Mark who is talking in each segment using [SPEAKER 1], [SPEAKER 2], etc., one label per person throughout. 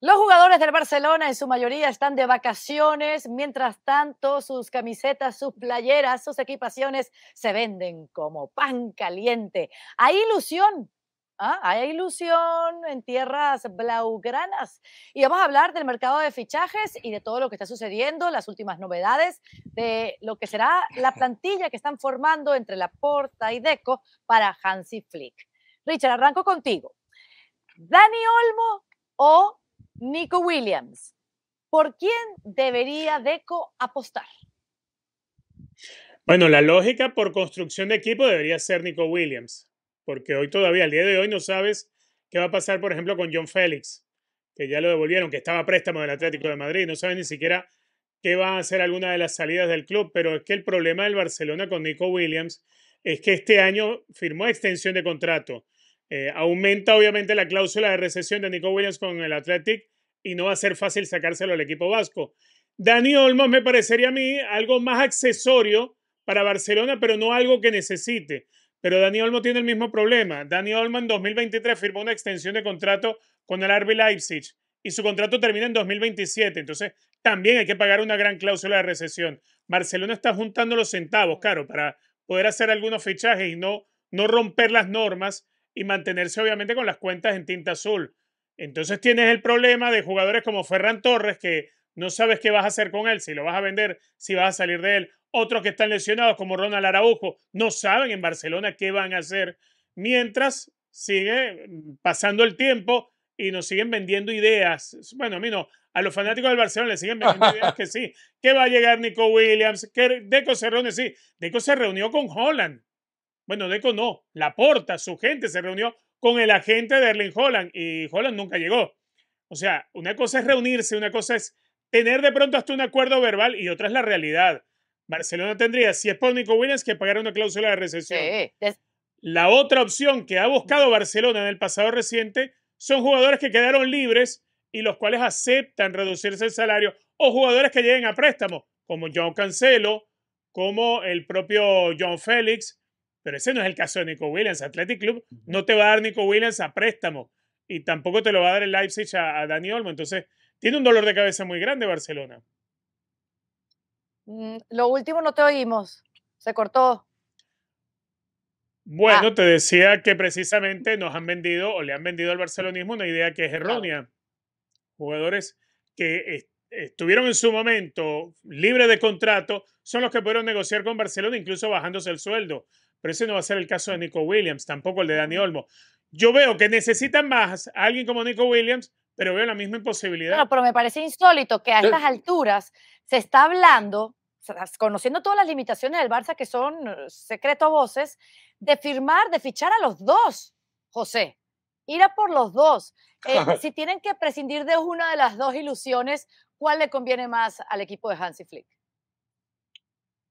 [SPEAKER 1] Los jugadores del Barcelona en su mayoría están de vacaciones, mientras tanto sus camisetas, sus playeras, sus equipaciones se venden como pan caliente. Hay ilusión, ¿ah? hay ilusión en tierras blaugranas. Y vamos a hablar del mercado de fichajes y de todo lo que está sucediendo, las últimas novedades de lo que será la plantilla que están formando entre La Porta y Deco para Hansi Flick. Richard, arranco contigo. Dani Olmo o Nico Williams, ¿por quién debería Deco apostar?
[SPEAKER 2] Bueno, la lógica por construcción de equipo debería ser Nico Williams, porque hoy todavía, al día de hoy, no sabes qué va a pasar, por ejemplo, con John Félix, que ya lo devolvieron, que estaba préstamo del Atlético de Madrid, no sabes ni siquiera qué va a hacer alguna de las salidas del club, pero es que el problema del Barcelona con Nico Williams es que este año firmó extensión de contrato eh, aumenta obviamente la cláusula de recesión de Nico Williams con el Athletic y no va a ser fácil sacárselo al equipo vasco. Dani Olmos me parecería a mí algo más accesorio para Barcelona, pero no algo que necesite. Pero Dani Olmo tiene el mismo problema. Dani Olmo en 2023 firmó una extensión de contrato con el RB Leipzig y su contrato termina en 2027. Entonces, también hay que pagar una gran cláusula de recesión. Barcelona está juntando los centavos, claro, para poder hacer algunos fichajes y no, no romper las normas y mantenerse obviamente con las cuentas en tinta azul. Entonces tienes el problema de jugadores como Ferran Torres, que no sabes qué vas a hacer con él, si lo vas a vender, si vas a salir de él. Otros que están lesionados, como Ronald Araujo, no saben en Barcelona qué van a hacer. Mientras sigue mm, pasando el tiempo y nos siguen vendiendo ideas. Bueno, a mí no, a los fanáticos del Barcelona les siguen vendiendo ideas que sí, que va a llegar Nico Williams, que Deco se sí. Deco se reunió con Holland bueno, Deco no, La Porta, su gente se reunió con el agente de Erling Holland y Holland nunca llegó. O sea, una cosa es reunirse, una cosa es tener de pronto hasta un acuerdo verbal y otra es la realidad. Barcelona tendría, si es por Nico Williams, que pagar una cláusula de recesión. La otra opción que ha buscado Barcelona en el pasado reciente son jugadores que quedaron libres y los cuales aceptan reducirse el salario o jugadores que lleguen a préstamo, como John Cancelo, como el propio John Félix, pero ese no es el caso de Nico Williams. Athletic Club no te va a dar Nico Williams a préstamo y tampoco te lo va a dar el Leipzig a, Dani Olmo. Entonces, tiene un dolor de cabeza muy grande Barcelona.
[SPEAKER 1] Mm, lo último no te oímos. Se cortó.
[SPEAKER 2] Bueno, ah. te decía que precisamente nos han vendido o le han vendido al barcelonismo una idea que es errónea. Jugadores que estuvieron en su momento libres de contrato son los que pudieron negociar con Barcelona, incluso bajándose el sueldo pero ese no va a ser el caso de Nico Williams, tampoco el de Dani Olmo. Yo veo que necesitan más a alguien como Nico Williams, pero veo la misma imposibilidad.
[SPEAKER 1] pero me parece insólito que a eh. estas alturas se está hablando, conociendo todas las limitaciones del Barça que son eh, secreto a voces, de firmar, de fichar a los dos, José. Ir a por los dos. Eh, si tienen que prescindir de una de las dos ilusiones, ¿cuál le conviene más al equipo de Hansi Flick?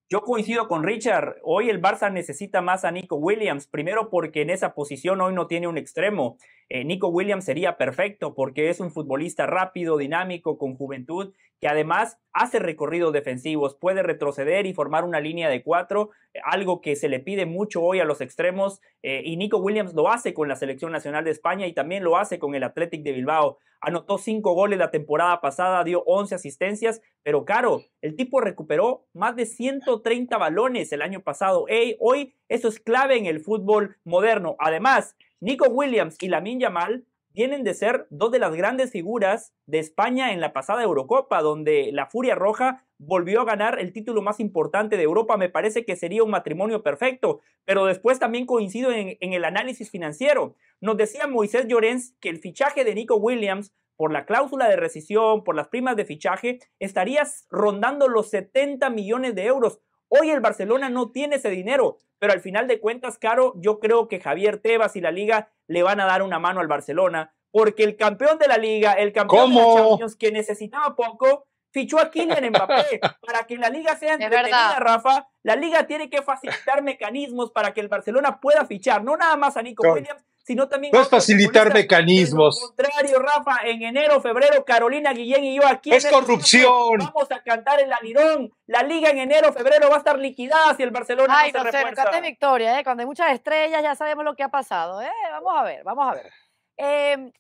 [SPEAKER 3] Yo coincido con Richard. Hoy el Barça necesita más a Nico Williams. Primero porque en esa posición hoy no tiene un extremo. Eh, Nico Williams sería perfecto porque es un futbolista rápido, dinámico, con juventud que además hace recorridos defensivos, puede retroceder y formar una línea de cuatro, eh, algo que se le pide mucho hoy a los extremos, eh, y Nico Williams lo hace con la Selección Nacional de España y también lo hace con el Athletic de Bilbao. Anotó cinco goles la temporada pasada, dio 11 asistencias, pero caro, el tipo recuperó más de 130 balones el año pasado. hoy eso es clave en el fútbol moderno. Además, Nico Williams y Lamin Yamal tienen de ser dos de las grandes figuras de España en la pasada Eurocopa, donde la Furia Roja volvió a ganar el título más importante de Europa. Me parece que sería un matrimonio perfecto, pero después también coincido en, el análisis financiero. Nos decía Moisés Llorens que el fichaje de Nico Williams por la cláusula de rescisión, por las primas de fichaje, estaría rondando los 70 millones de euros. Hoy el Barcelona no tiene ese dinero pero al final de cuentas, Caro, yo creo que Javier Tebas y la liga le van a dar una mano al Barcelona, porque el campeón de la liga, el campeón de los Champions, que necesitaba poco, fichó a Kylian Mbappé. para que la liga sea entretenida, Rafa, la liga tiene que facilitar mecanismos para que el Barcelona pueda fichar, no nada más a Nico Williams, sino también... facilitar
[SPEAKER 4] mecanismos. Al
[SPEAKER 3] contrario, Rafa, en enero, febrero, Carolina Guillén y yo aquí... Es corrupción. Vamos a cantar el alirón. La liga en enero, febrero va a estar liquidada si el Barcelona no se refuerza.
[SPEAKER 1] victoria, ¿eh? Cuando hay muchas estrellas ya sabemos lo que ha pasado, ¿eh? Vamos a ver, vamos a ver. Eh,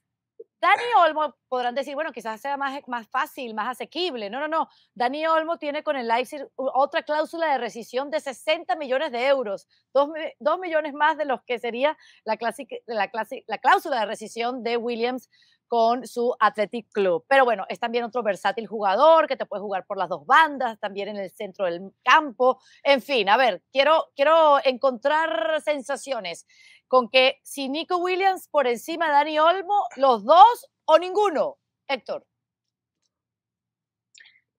[SPEAKER 1] Dani Olmo, podrán decir, bueno, quizás sea e-, más, fácil, más asequible. No, no, no. Dani Olmo tiene con el Leipzig otra cláusula de rescisión de 60 millones de euros, dos millones más de los que sería la, la, la cláusula de rescisión de Williams con su Athletic Club. Pero bueno, es también otro versátil jugador que te puede jugar por las dos bandas, también en el centro del campo. En fin, a ver, quiero, quiero encontrar sensaciones con que si Nico Williams por encima de Dani Olmo, los dos o ninguno. Héctor.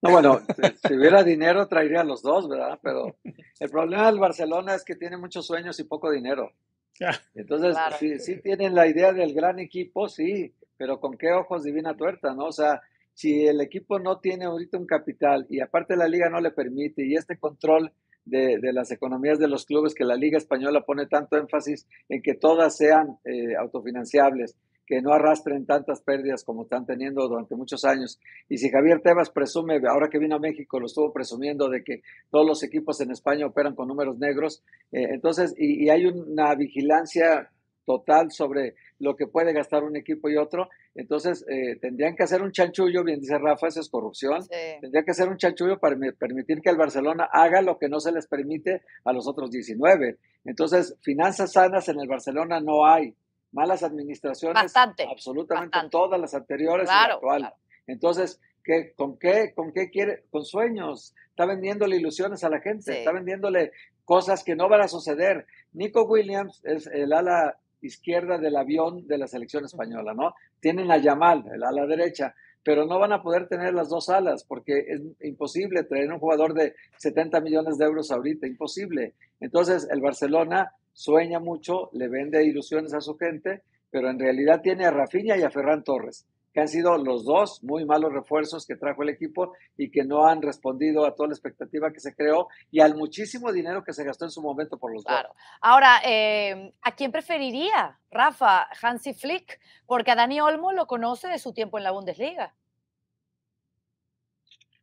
[SPEAKER 5] No, bueno, si hubiera dinero traería a los dos, ¿verdad? Pero el problema del Barcelona es que tiene muchos sueños y poco dinero. Entonces, si tienen la idea del gran equipo, sí, pero con qué ojos divina tuerta, ¿no? O sea, si el equipo no tiene ahorita un capital y aparte la liga no le permite y este control de, las economías de los clubes que la liga española pone tanto énfasis en que todas sean eh, autofinanciables, que no arrastren tantas pérdidas como están teniendo durante muchos años. Y si Javier Tebas presume, ahora que vino a México, lo estuvo presumiendo de que todos los equipos en España operan con números negros, eh, entonces, y, y, hay una vigilancia total sobre lo que puede gastar un equipo y otro. Entonces, eh, tendrían que hacer un chanchullo, bien dice Rafa, eso es corrupción. tendría que hacer un chanchullo para permitir que el Barcelona haga lo que no se les permite a los otros 19. Entonces, finanzas sanas en el Barcelona no hay. Malas administraciones, bastante, absolutamente en todas las anteriores y la Entonces, con qué, con qué quiere, con sueños, está vendiéndole ilusiones a la gente, está vendiéndole cosas que no van a suceder. Nico Williams es el ala izquierda del avión de la selección española, ¿no? Tienen a Yamal, el ala derecha, pero no van a poder tener las dos alas porque es imposible traer un jugador de 70 millones de euros ahorita, imposible. Entonces, el Barcelona sueña mucho, le vende ilusiones a su gente, pero en realidad tiene a Rafinha y a Ferran Torres que han sido los dos muy malos refuerzos que trajo el equipo y que no han respondido a toda la expectativa que se creó y al muchísimo dinero que se gastó en su momento por los claro.
[SPEAKER 1] Ahora, eh, ¿a quién preferiría Rafa Hansi Flick? Porque a Dani Olmo lo conoce de su tiempo en la Bundesliga.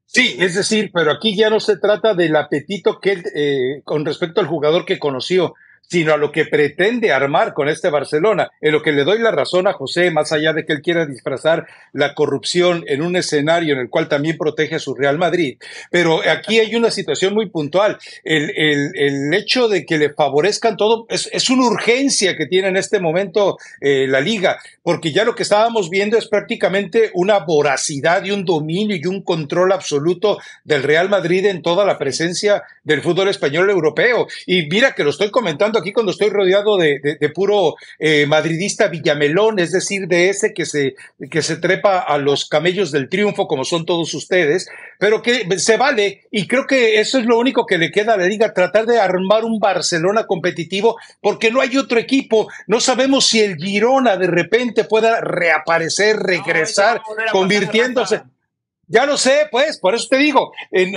[SPEAKER 4] Sí, es decir, pero aquí ya no se trata del apetito que eh, con respecto al jugador que conoció, sino a lo que pretende armar con este Barcelona. En lo que le doy la razón a José, más allá de que él quiera disfrazar la corrupción en un escenario en el cual también protege a su Real Madrid. Pero aquí hay una situación muy puntual. El, el, hecho de que le favorezcan todo es, es, una urgencia que tiene en este momento eh, la liga, porque ya lo que estábamos viendo es prácticamente una voracidad y un dominio y un control absoluto del Real Madrid en toda la presencia del fútbol español europeo. Y mira que lo estoy comentando aquí cuando estoy rodeado de, puro eh, madridista villamelón, es decir, de ese que se, que se trepa a los camellos del triunfo, como son todos ustedes, pero que se vale, y creo que eso es lo único que le queda a la liga, tratar de armar un Barcelona competitivo, porque no hay otro equipo, no sabemos si el Girona de repente pueda reaparecer, regresar, convirtiéndose. Ya lo sé, pues, por eso te digo,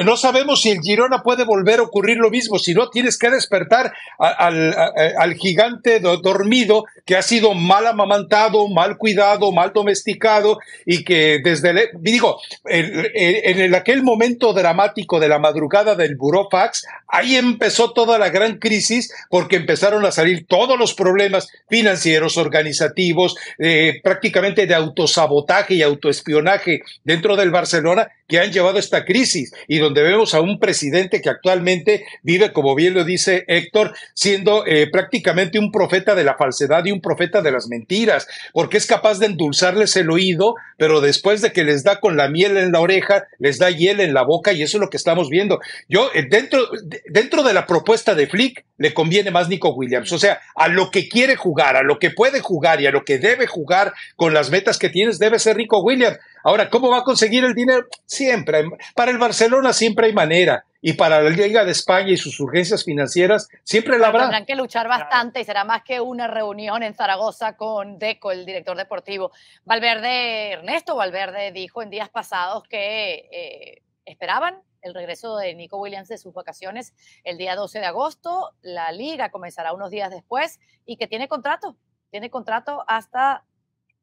[SPEAKER 4] no sabemos si el Girona puede volver a ocurrir lo mismo, si no tienes que despertar al gigante dormido que ha sido mal amamantado, mal cuidado, mal domesticado y que desde, el, digo, en aquel momento dramático de la madrugada del Burofax, ahí empezó toda la gran crisis porque empezaron a salir todos los problemas financieros, organizativos, eh, prácticamente de autosabotaje y autoespionaje dentro del Barcelona que han llevado esta crisis y donde vemos a un presidente que actualmente vive, como bien lo dice Héctor, siendo eh, prácticamente un profeta de la falsedad y un profeta de las mentiras, porque es capaz de endulzarles el oído, pero después de que les da con la miel en la oreja, les da hiel en la boca y eso es lo que estamos viendo. Yo, eh, dentro, dentro de la propuesta de Flick, le conviene más Nico Williams, o sea, a lo que quiere jugar, a lo que puede jugar y a lo que debe jugar con las metas que tienes, debe ser Nico Williams. Ahora, ¿cómo va a conseguir el dinero? Siempre. Para el Barcelona siempre hay manera. Y para la Liga de España y sus urgencias financieras, siempre la habrá. Tendrán
[SPEAKER 1] que luchar bastante y será más que una reunión en Zaragoza con Deco, el director deportivo. Valverde, Ernesto Valverde, dijo en días pasados que eh, esperaban el regreso de Nico Williams de sus vacaciones el día 12 de agosto. La liga comenzará unos días después y que tiene contrato. Tiene contrato hasta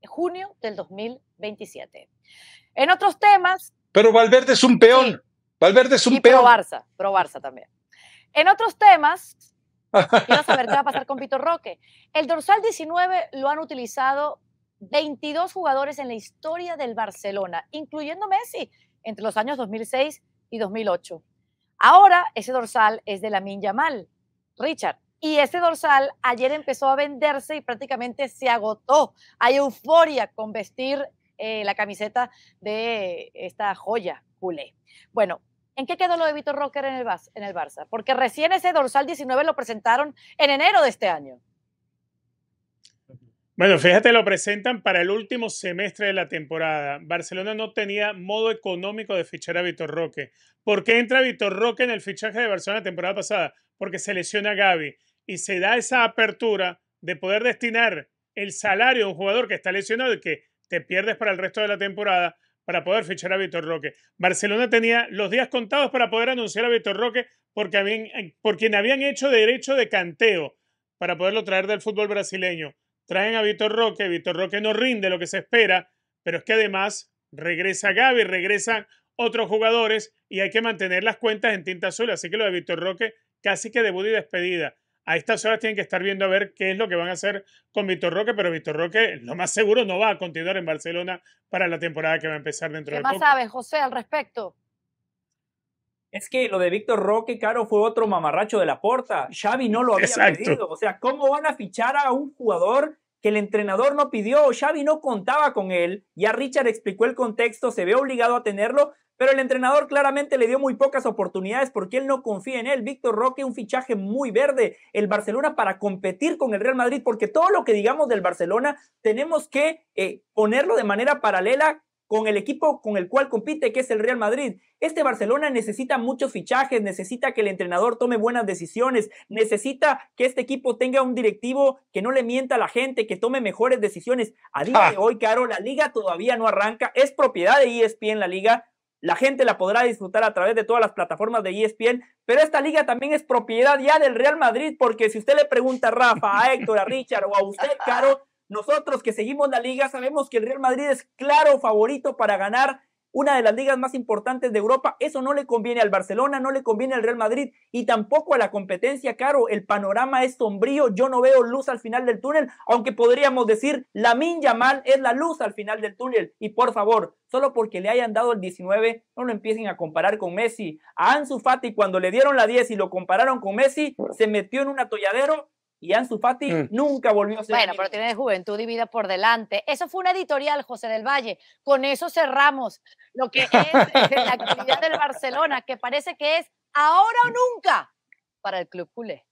[SPEAKER 1] junio del 2027. En otros temas. Pero Valverde es un peón. Valverde es un peón. Pro Barça, pro Barça también. En otros temas, quiero saber qué va a pasar con Pito Roque. El dorsal 19 lo han utilizado 22 jugadores en la historia del Barcelona, incluyendo Messi, entre los años 2006 y 2008. Ahora ese dorsal es de la Minya Mal, Richard. Y ese dorsal ayer empezó a venderse y prácticamente se agotó. Hay euforia con vestir eh, la camiseta de esta joya culé. Bueno, ¿en qué quedó lo de Vitor Roque en el, Barça? Porque recién ese dorsal 19 lo presentaron en enero de este año.
[SPEAKER 2] Bueno, fíjate, lo presentan para el último semestre de la temporada. Barcelona no tenía modo económico de fichar a Vitor Roque. ¿Por qué entra Vitor Roque en el fichaje de Barcelona la temporada pasada? Porque se lesiona a Gaby y se da esa apertura de poder destinar el salario a un jugador que está lesionado y que te pierdes para el resto de la temporada para poder fichar a Víctor Roque. Barcelona tenía los días contados para poder anunciar a Vitor Roque porque habían, eh, por quien habían hecho derecho de canteo para poderlo traer del fútbol brasileño. Traen a Vitor Roque, Víctor Roque no rinde lo que se espera, pero es que además regresa Gaby, regresan otros jugadores y hay que mantener las cuentas en tinta azul, así que lo de Víctor Roque casi que debut y despedida a estas horas tienen que estar viendo a ver qué es lo que van a hacer con Víctor Roque, pero Víctor Roque lo más seguro no va a continuar en Barcelona para la temporada que va a empezar dentro de poco. ¿Qué más
[SPEAKER 1] sabes, José, al respecto?
[SPEAKER 2] Es que lo de Víctor Roque, Caro,
[SPEAKER 3] fue otro mamarracho de la porta. Xavi no lo había pedido. O sea, ¿cómo van a fichar a un jugador que el entrenador no pidió? Xavi no contaba con él. Ya Richard explicó el contexto, se ve obligado a tenerlo, pero el entrenador claramente le dio muy pocas oportunidades porque él no confía en él. Víctor Roque, un fichaje muy verde. El Barcelona para competir con el Real Madrid, porque todo lo que digamos del Barcelona tenemos que eh, ponerlo de manera paralela con el equipo con el cual compite, que es el Real Madrid. Este Barcelona necesita muchos fichajes, necesita que el entrenador tome buenas decisiones, necesita que este equipo tenga un directivo que no le mienta a la gente, que tome mejores decisiones. A día ah. de hoy, Caro, la liga todavía no arranca, es propiedad de ESPN la liga, la gente la podrá disfrutar a través de todas las plataformas de ESPN, pero esta liga también es propiedad ya del Real Madrid, porque si usted le pregunta a Rafa, a Héctor, a Richard o a usted, Caro, nosotros que seguimos la liga sabemos que el Real Madrid es claro favorito para ganar una de las ligas más importantes de Europa. Eso no le conviene al Barcelona, no le conviene al Real Madrid y tampoco a la competencia, Caro. El panorama es sombrío, yo no veo luz al final del túnel, aunque podríamos decir, la mal es la luz al final del túnel. Y por favor, solo porque le hayan dado el 19, no lo empiecen a comparar con Messi. A Ansu Fati cuando le dieron la 10 y lo compararon con Messi, se metió en un atolladero y Ansu Fati mm. nunca volvió a ser. Bueno, pero
[SPEAKER 1] tiene juventud y vida por delante. Eso fue una editorial, José del Valle. Con eso cerramos lo que es eh, la actividad del Barcelona, que parece que es ahora o nunca para el club culé.